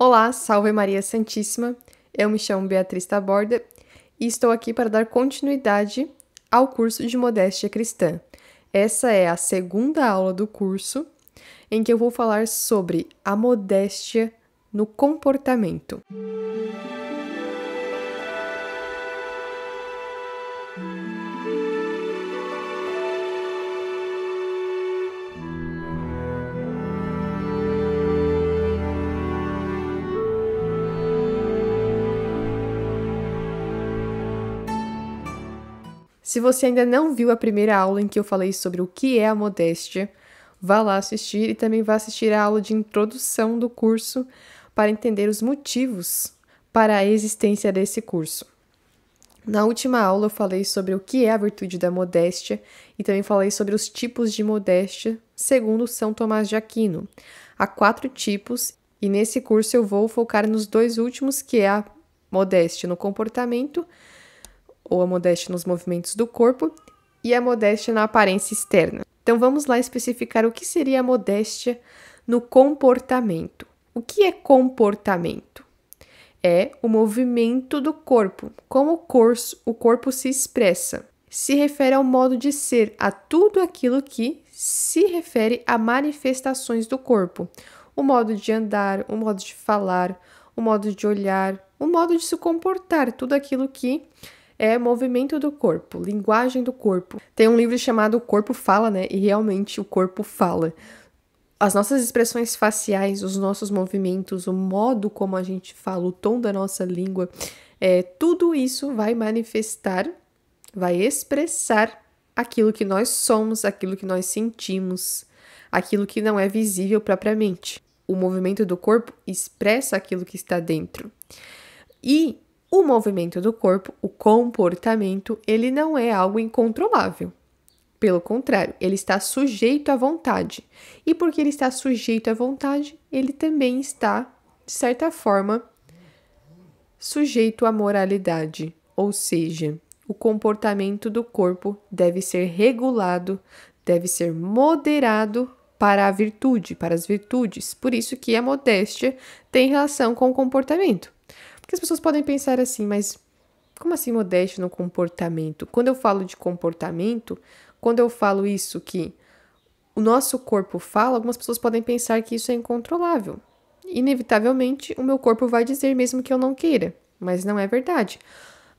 Olá, salve Maria Santíssima! Eu me chamo Beatriz Taborda e estou aqui para dar continuidade ao curso de Modéstia Cristã. Essa é a segunda aula do curso em que eu vou falar sobre a modéstia no comportamento. Música Se você ainda não viu a primeira aula em que eu falei sobre o que é a modéstia, vá lá assistir e também vá assistir a aula de introdução do curso para entender os motivos para a existência desse curso. Na última aula eu falei sobre o que é a virtude da modéstia e também falei sobre os tipos de modéstia segundo São Tomás de Aquino. Há quatro tipos e nesse curso eu vou focar nos dois últimos que é a modéstia no comportamento ou a modéstia nos movimentos do corpo e a modéstia na aparência externa. Então vamos lá especificar o que seria a modéstia no comportamento. O que é comportamento? É o movimento do corpo, como o corpo, o corpo se expressa. Se refere ao modo de ser, a tudo aquilo que se refere a manifestações do corpo. O modo de andar, o modo de falar, o modo de olhar, o modo de se comportar, tudo aquilo que é movimento do corpo, linguagem do corpo. Tem um livro chamado O Corpo Fala, né? E realmente o corpo fala. As nossas expressões faciais, os nossos movimentos, o modo como a gente fala, o tom da nossa língua, é, tudo isso vai manifestar, vai expressar aquilo que nós somos, aquilo que nós sentimos, aquilo que não é visível propriamente. O movimento do corpo expressa aquilo que está dentro. E o movimento do corpo, o comportamento, ele não é algo incontrolável. Pelo contrário, ele está sujeito à vontade. E porque ele está sujeito à vontade, ele também está, de certa forma, sujeito à moralidade. Ou seja, o comportamento do corpo deve ser regulado, deve ser moderado para a virtude, para as virtudes. Por isso que a modéstia tem relação com o comportamento. Porque as pessoas podem pensar assim, mas como assim modéstia no comportamento? Quando eu falo de comportamento, quando eu falo isso que o nosso corpo fala, algumas pessoas podem pensar que isso é incontrolável. Inevitavelmente, o meu corpo vai dizer mesmo que eu não queira, mas não é verdade.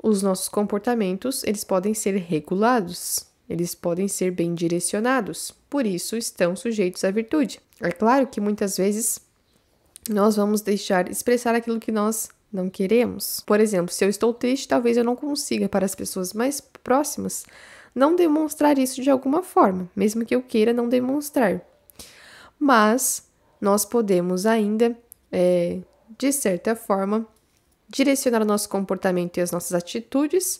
Os nossos comportamentos, eles podem ser regulados, eles podem ser bem direcionados, por isso estão sujeitos à virtude. É claro que muitas vezes nós vamos deixar expressar aquilo que nós não queremos. Por exemplo, se eu estou triste, talvez eu não consiga, para as pessoas mais próximas, não demonstrar isso de alguma forma, mesmo que eu queira não demonstrar. Mas nós podemos ainda, é, de certa forma, direcionar o nosso comportamento e as nossas atitudes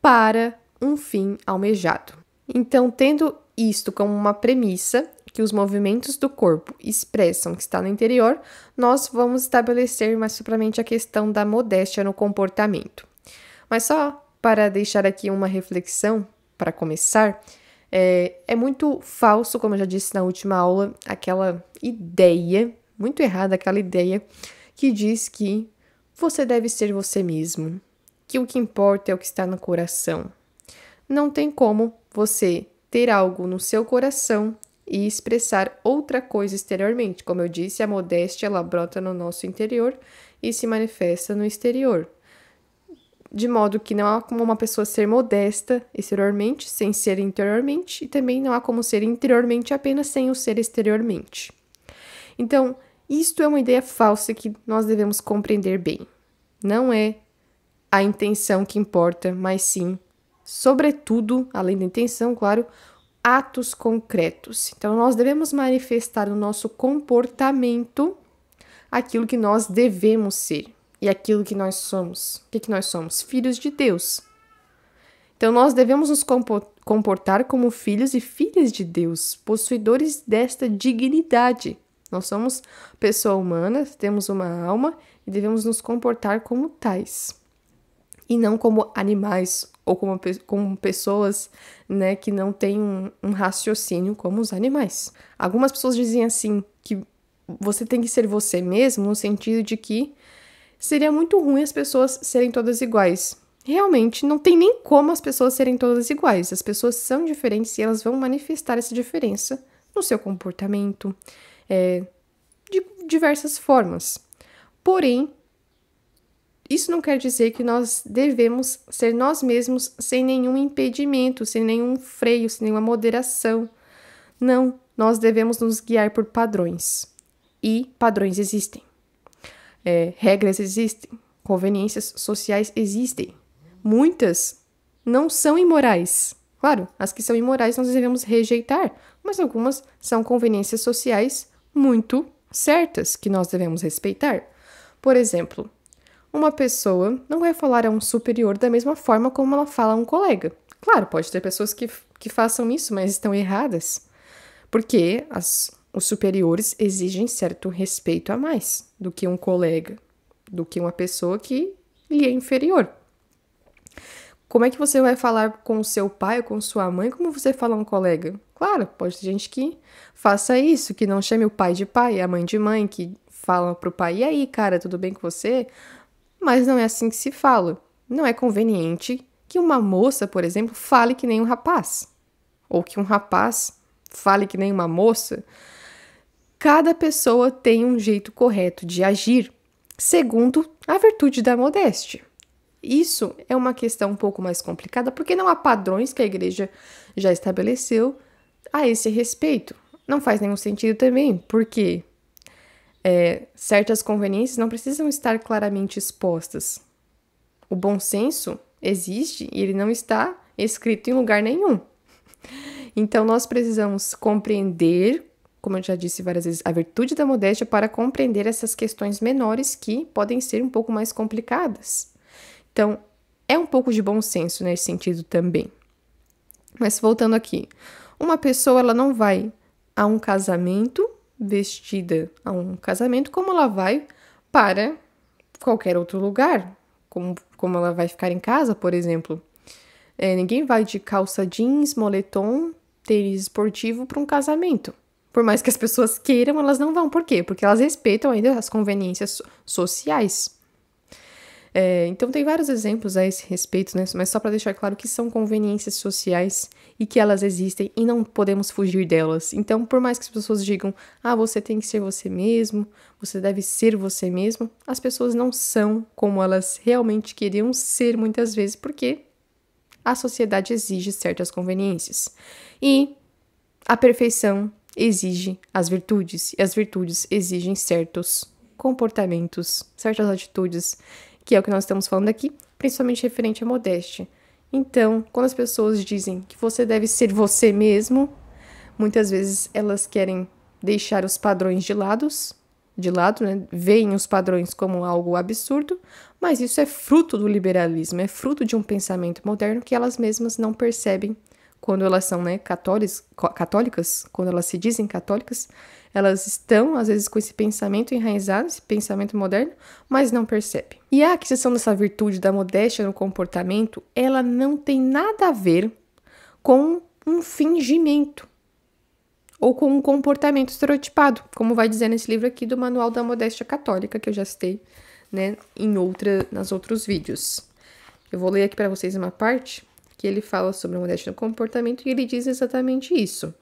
para um fim almejado. Então, tendo isto como uma premissa, que os movimentos do corpo expressam que está no interior, nós vamos estabelecer mais supramente a questão da modéstia no comportamento. Mas só para deixar aqui uma reflexão, para começar, é, é muito falso, como eu já disse na última aula, aquela ideia, muito errada aquela ideia, que diz que você deve ser você mesmo, que o que importa é o que está no coração. Não tem como você ter algo no seu coração e expressar outra coisa exteriormente. Como eu disse, a modéstia ela brota no nosso interior e se manifesta no exterior. De modo que não há como uma pessoa ser modesta exteriormente sem ser interiormente, e também não há como ser interiormente apenas sem o ser exteriormente. Então, isto é uma ideia falsa que nós devemos compreender bem. Não é a intenção que importa, mas sim, sobretudo, além da intenção, claro, atos concretos. Então, nós devemos manifestar no nosso comportamento aquilo que nós devemos ser e aquilo que nós somos. O que, que nós somos? Filhos de Deus. Então, nós devemos nos comportar como filhos e filhas de Deus, possuidores desta dignidade. Nós somos pessoa humana, temos uma alma e devemos nos comportar como tais, e não como animais ou com, uma, com pessoas né, que não têm um, um raciocínio como os animais. Algumas pessoas dizem assim que você tem que ser você mesmo, no sentido de que seria muito ruim as pessoas serem todas iguais. Realmente, não tem nem como as pessoas serem todas iguais. As pessoas são diferentes e elas vão manifestar essa diferença no seu comportamento, é, de diversas formas. Porém, isso não quer dizer que nós devemos ser nós mesmos sem nenhum impedimento, sem nenhum freio, sem nenhuma moderação. Não, nós devemos nos guiar por padrões. E padrões existem. É, regras existem. Conveniências sociais existem. Muitas não são imorais. Claro, as que são imorais nós devemos rejeitar, mas algumas são conveniências sociais muito certas que nós devemos respeitar. Por exemplo, uma pessoa não vai é falar a um superior da mesma forma como ela fala a um colega. Claro, pode ter pessoas que, que façam isso, mas estão erradas. Porque as, os superiores exigem certo respeito a mais do que um colega, do que uma pessoa que lhe é inferior. Como é que você vai falar com o seu pai ou com sua mãe como você fala a um colega? Claro, pode ter gente que faça isso, que não chame o pai de pai, a mãe de mãe, que fala pro pai: "E aí, cara, tudo bem com você?" mas não é assim que se fala. Não é conveniente que uma moça, por exemplo, fale que nem um rapaz, ou que um rapaz fale que nem uma moça. Cada pessoa tem um jeito correto de agir, segundo a virtude da modéstia. Isso é uma questão um pouco mais complicada, porque não há padrões que a igreja já estabeleceu a esse respeito. Não faz nenhum sentido também, porque é, certas conveniências não precisam estar claramente expostas. O bom senso existe e ele não está escrito em lugar nenhum. Então, nós precisamos compreender, como eu já disse várias vezes, a virtude da modéstia para compreender essas questões menores que podem ser um pouco mais complicadas. Então, é um pouco de bom senso nesse sentido também. Mas voltando aqui, uma pessoa ela não vai a um casamento vestida a um casamento como ela vai para qualquer outro lugar, como, como ela vai ficar em casa, por exemplo. É, ninguém vai de calça jeans, moletom, tênis esportivo para um casamento. Por mais que as pessoas queiram, elas não vão. Por quê? Porque elas respeitam ainda as conveniências sociais. É, então, tem vários exemplos a esse respeito, né? mas só para deixar claro que são conveniências sociais e que elas existem e não podemos fugir delas. Então, por mais que as pessoas digam, ah, você tem que ser você mesmo, você deve ser você mesmo, as pessoas não são como elas realmente queriam ser muitas vezes, porque a sociedade exige certas conveniências. E a perfeição exige as virtudes, e as virtudes exigem certos comportamentos, certas atitudes que é o que nós estamos falando aqui, principalmente referente à modéstia. Então, quando as pessoas dizem que você deve ser você mesmo, muitas vezes elas querem deixar os padrões de lados, de lado, né? Veem os padrões como algo absurdo, mas isso é fruto do liberalismo, é fruto de um pensamento moderno que elas mesmas não percebem quando elas são né, católicas, católicas, quando elas se dizem católicas, elas estão, às vezes, com esse pensamento enraizado, esse pensamento moderno, mas não percebem. E a aquisição dessa virtude da modéstia no comportamento, ela não tem nada a ver com um fingimento ou com um comportamento estereotipado, como vai dizer nesse livro aqui do Manual da Modéstia Católica, que eu já citei né, em outra, nas outros vídeos. Eu vou ler aqui para vocês uma parte que ele fala sobre modéstia no comportamento e ele diz exatamente isso.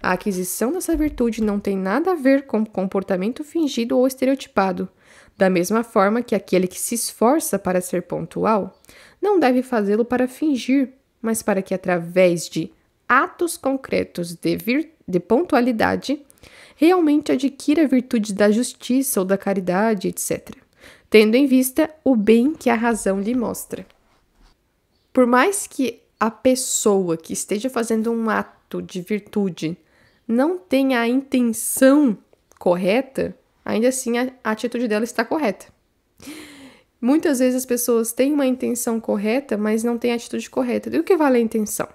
A aquisição dessa virtude não tem nada a ver com comportamento fingido ou estereotipado. Da mesma forma que aquele que se esforça para ser pontual não deve fazê-lo para fingir, mas para que, através de atos concretos de, de pontualidade, realmente adquira a virtude da justiça ou da caridade, etc., tendo em vista o bem que a razão lhe mostra. Por mais que a pessoa que esteja fazendo um ato de virtude não tenha a intenção correta, ainda assim a atitude dela está correta. Muitas vezes as pessoas têm uma intenção correta, mas não têm a atitude correta. Do que vale a intenção?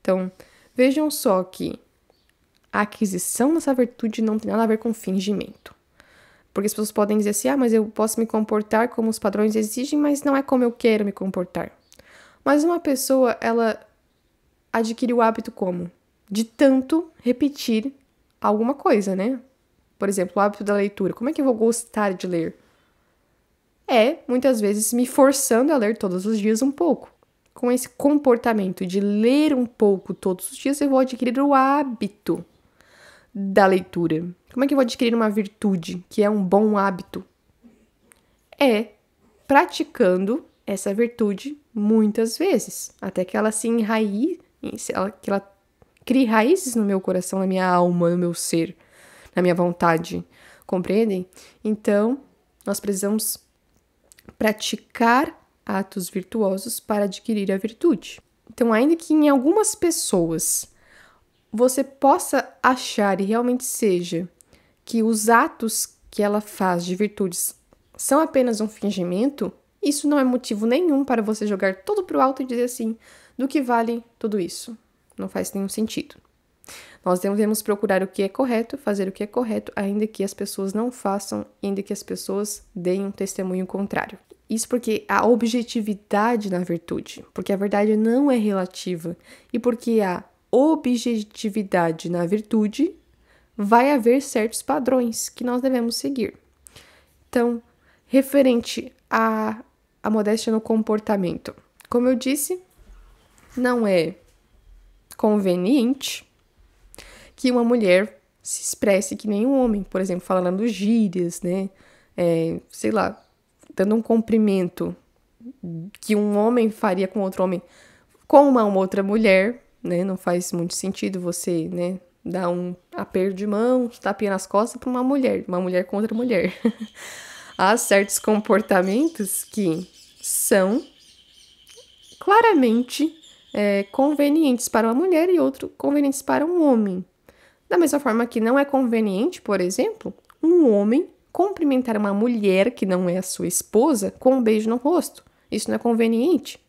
Então, vejam só que a aquisição dessa virtude não tem nada a ver com fingimento. Porque as pessoas podem dizer assim: ah, mas eu posso me comportar como os padrões exigem, mas não é como eu quero me comportar. Mas uma pessoa, ela adquire o hábito como? De tanto repetir alguma coisa, né? Por exemplo, o hábito da leitura. Como é que eu vou gostar de ler? É, muitas vezes, me forçando a ler todos os dias um pouco. Com esse comportamento de ler um pouco todos os dias, eu vou adquirir o hábito da leitura. Como é que eu vou adquirir uma virtude, que é um bom hábito? É praticando essa virtude muitas vezes, até que ela se enraize, que ela crie raízes no meu coração, na minha alma, no meu ser, na minha vontade. Compreendem? Então, nós precisamos praticar atos virtuosos para adquirir a virtude. Então, ainda que em algumas pessoas você possa achar e realmente seja que os atos que ela faz de virtudes são apenas um fingimento, isso não é motivo nenhum para você jogar tudo pro alto e dizer assim: do que vale tudo isso? Não faz nenhum sentido. Nós devemos procurar o que é correto, fazer o que é correto, ainda que as pessoas não façam, ainda que as pessoas deem um testemunho contrário. Isso porque há objetividade na virtude, porque a verdade não é relativa e porque há objetividade na virtude, vai haver certos padrões que nós devemos seguir. Então, referente a a modéstia no comportamento. Como eu disse, não é conveniente que uma mulher se expresse que nem um homem, por exemplo, falando gírias, né? É, sei lá, dando um cumprimento que um homem faria com outro homem, com uma outra mulher, né? Não faz muito sentido você, né? Dar um aperto de mão, tapinha nas costas para uma mulher, uma mulher com outra mulher. há certos comportamentos que são claramente é, convenientes para uma mulher e outro convenientes para um homem. Da mesma forma que não é conveniente, por exemplo, um homem cumprimentar uma mulher que não é a sua esposa com um beijo no rosto. Isso não é conveniente.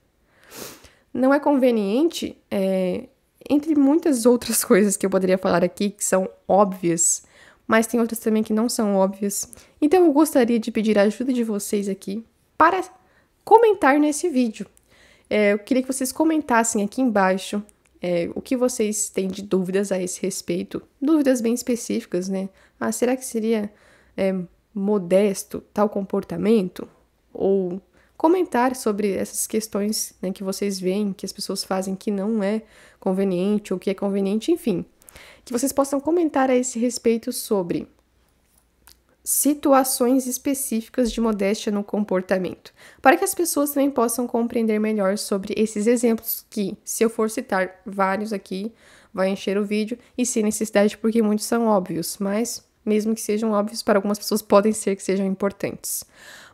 Não é conveniente, é, entre muitas outras coisas que eu poderia falar aqui que são óbvias, mas tem outras também que não são óbvias. Então eu gostaria de pedir a ajuda de vocês aqui para comentar nesse vídeo. É, eu queria que vocês comentassem aqui embaixo é, o que vocês têm de dúvidas a esse respeito, dúvidas bem específicas, né? Ah, será que seria é, modesto tal comportamento? Ou comentar sobre essas questões né, que vocês veem que as pessoas fazem que não é conveniente ou que é conveniente, enfim que vocês possam comentar a esse respeito sobre situações específicas de modéstia no comportamento, para que as pessoas também possam compreender melhor sobre esses exemplos que, se eu for citar vários aqui, vai encher o vídeo e sem necessidade porque muitos são óbvios, mas mesmo que sejam óbvios para algumas pessoas podem ser que sejam importantes.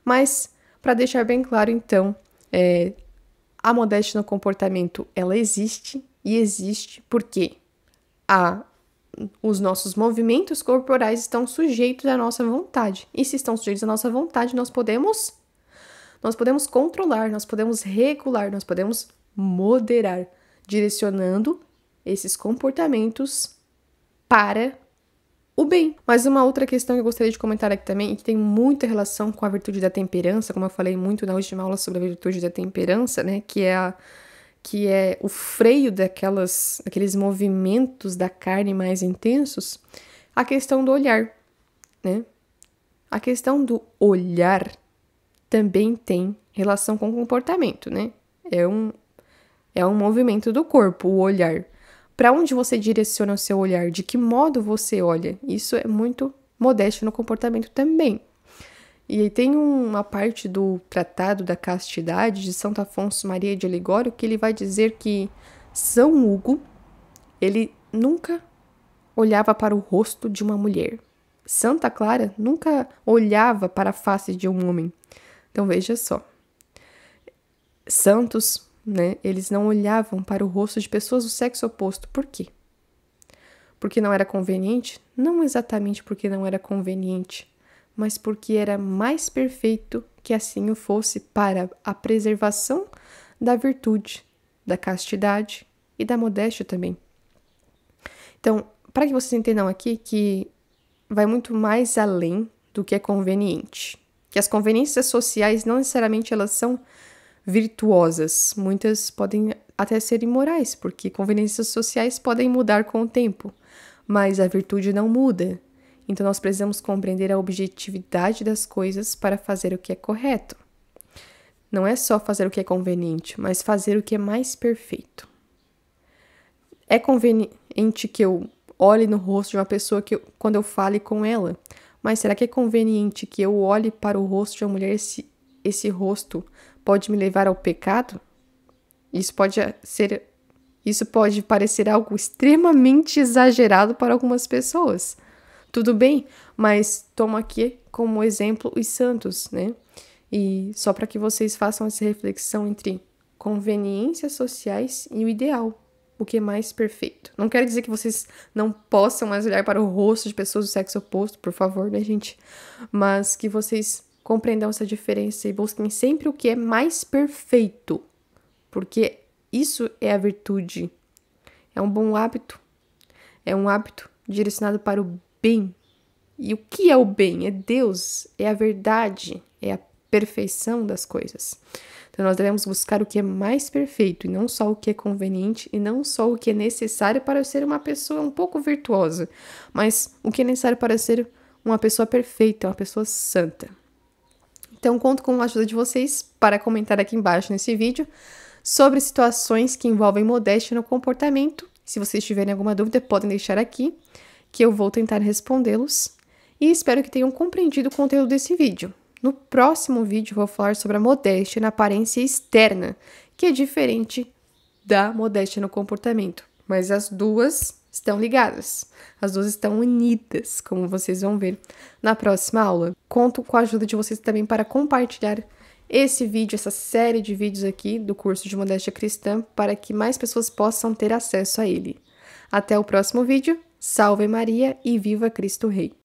Mas para deixar bem claro então, é, a modéstia no comportamento ela existe e existe porque a os nossos movimentos corporais estão sujeitos à nossa vontade. E se estão sujeitos à nossa vontade, nós podemos nós podemos controlar, nós podemos regular, nós podemos moderar, direcionando esses comportamentos para o bem. Mas uma outra questão que eu gostaria de comentar aqui também, e que tem muita relação com a virtude da temperança, como eu falei muito na última aula sobre a virtude da temperança, né, que é a que é o freio daquelas, daqueles movimentos da carne mais intensos, a questão do olhar, né? A questão do olhar também tem relação com o comportamento, né? É um, é um movimento do corpo, o olhar. Para onde você direciona o seu olhar, de que modo você olha, isso é muito modesto no comportamento também. E tem uma parte do Tratado da Castidade de Santo Afonso Maria de Ligório que ele vai dizer que São Hugo, ele nunca olhava para o rosto de uma mulher. Santa Clara nunca olhava para a face de um homem. Então veja só. Santos, né, eles não olhavam para o rosto de pessoas do sexo oposto. Por quê? Porque não era conveniente? Não exatamente porque não era conveniente mas porque era mais perfeito que assim o fosse para a preservação da virtude, da castidade e da modéstia também. Então, para que vocês entendam aqui que vai muito mais além do que é conveniente, que as conveniências sociais não necessariamente elas são virtuosas, muitas podem até ser imorais, porque conveniências sociais podem mudar com o tempo, mas a virtude não muda, então, nós precisamos compreender a objetividade das coisas para fazer o que é correto. Não é só fazer o que é conveniente, mas fazer o que é mais perfeito. É conveniente que eu olhe no rosto de uma pessoa que eu, quando eu fale com ela, mas será que é conveniente que eu olhe para o rosto de uma mulher se esse rosto pode me levar ao pecado? Isso pode ser isso pode parecer algo extremamente exagerado para algumas pessoas. Tudo bem, mas toma aqui como exemplo os santos, né? E só para que vocês façam essa reflexão entre conveniências sociais e o ideal, o que é mais perfeito. Não quero dizer que vocês não possam mais olhar para o rosto de pessoas do sexo oposto, por favor, né, gente? Mas que vocês compreendam essa diferença e busquem sempre o que é mais perfeito, porque isso é a virtude. É um bom hábito. É um hábito direcionado para o bem. E o que é o bem? É Deus, é a verdade, é a perfeição das coisas. Então nós devemos buscar o que é mais perfeito e não só o que é conveniente e não só o que é necessário para ser uma pessoa um pouco virtuosa, mas o que é necessário para ser uma pessoa perfeita, uma pessoa santa. Então conto com a ajuda de vocês para comentar aqui embaixo nesse vídeo sobre situações que envolvem modéstia no comportamento. Se vocês tiverem alguma dúvida, podem deixar aqui que eu vou tentar respondê-los e espero que tenham compreendido o conteúdo desse vídeo. No próximo vídeo vou falar sobre a modéstia na aparência externa, que é diferente da modéstia no comportamento, mas as duas estão ligadas. As duas estão unidas, como vocês vão ver na próxima aula. Conto com a ajuda de vocês também para compartilhar esse vídeo, essa série de vídeos aqui do curso de Modéstia Cristã, para que mais pessoas possam ter acesso a ele. Até o próximo vídeo Salve Maria e viva Cristo Rei!